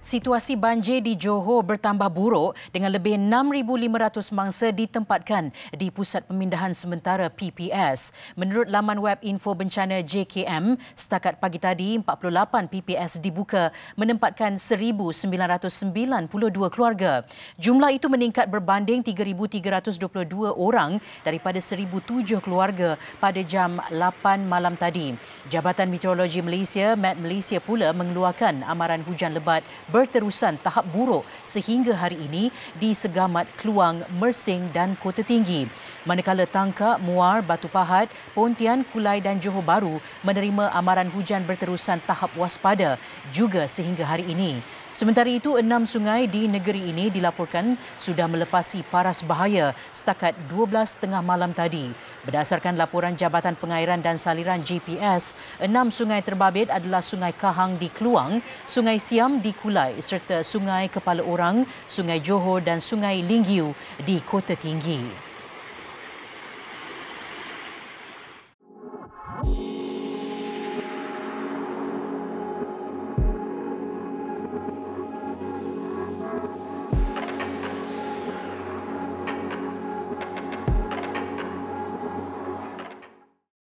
situasi banjir di Johor bertambah buruk dengan lebih 6,500 mangsa ditempatkan di Pusat Pemindahan Sementara PPS. Menurut laman web info bencana JKM, setakat pagi tadi 48 PPS dibuka menempatkan 1,992 keluarga. Jumlah itu meningkat berbanding 3,322 orang daripada 1,007 keluarga pada jam 8 malam tadi. Jabatan Meteorologi Malaysia, Met Malaysia pula mengeluarkan amaran hujan lebat berterusan tahap buruk sehingga hari ini di Segamat, Keluang, Mersing dan Kota Tinggi. Manakala Tangka, Muar, Batu Pahat, Pontian, Kulai dan Johor Baru menerima amaran hujan berterusan tahap waspada juga sehingga hari ini. Sementara itu, enam sungai di negeri ini dilaporkan sudah melepasi paras bahaya setakat 12.30 malam tadi. Berdasarkan laporan Jabatan Pengairan dan Saliran GPS, enam sungai terbabit adalah Sungai Kahang di Keluang, Sungai Siam di Kulai serta Sungai Kepala Orang, Sungai Johor dan Sungai Linggiu di Kota Tinggi. Thank you